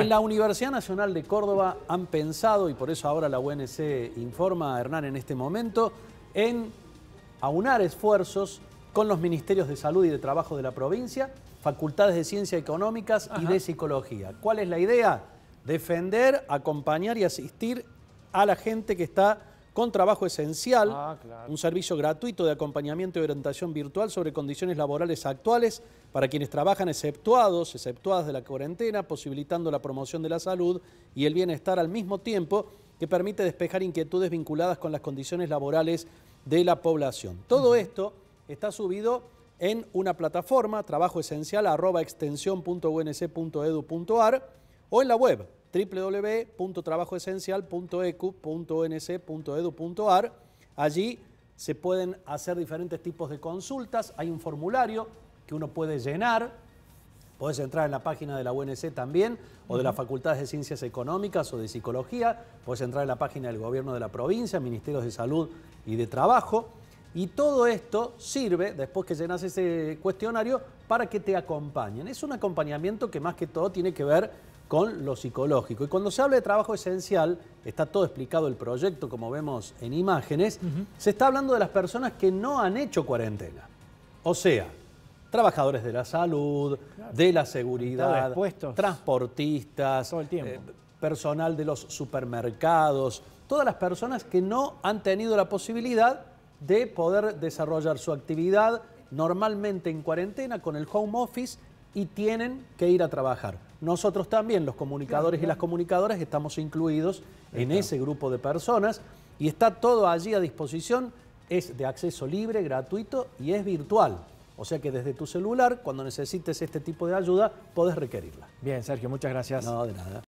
En la Universidad Nacional de Córdoba han pensado, y por eso ahora la UNC informa a Hernán en este momento, en aunar esfuerzos con los ministerios de salud y de trabajo de la provincia, facultades de ciencias económicas y de psicología. ¿Cuál es la idea? Defender, acompañar y asistir a la gente que está con trabajo esencial, ah, un servicio gratuito de acompañamiento y orientación virtual sobre condiciones laborales actuales para quienes trabajan exceptuados, exceptuadas de la cuarentena, posibilitando la promoción de la salud y el bienestar al mismo tiempo que permite despejar inquietudes vinculadas con las condiciones laborales de la población. Todo esto está subido en una plataforma trabajoesencial.unc.edu.ar o en la web www.trabajoesencial.ecu.nc.edu.ar. Allí se pueden hacer diferentes tipos de consultas, hay un formulario que uno puede llenar, puedes entrar en la página de la UNC también, o de las Facultades de Ciencias Económicas o de Psicología, puedes entrar en la página del Gobierno de la provincia, Ministerios de Salud y de Trabajo. Y todo esto sirve, después que llenas ese cuestionario, para que te acompañen. Es un acompañamiento que más que todo tiene que ver con lo psicológico. Y cuando se habla de trabajo esencial, está todo explicado el proyecto, como vemos en imágenes, se está hablando de las personas que no han hecho cuarentena. O sea, trabajadores de la salud, de la seguridad, transportistas, eh, personal de los supermercados, todas las personas que no han tenido la posibilidad de poder desarrollar su actividad normalmente en cuarentena con el home office y tienen que ir a trabajar nosotros también, los comunicadores y las comunicadoras, estamos incluidos en ese grupo de personas y está todo allí a disposición, es de acceso libre, gratuito y es virtual. O sea que desde tu celular, cuando necesites este tipo de ayuda, podés requerirla. Bien, Sergio, muchas gracias. No, de nada.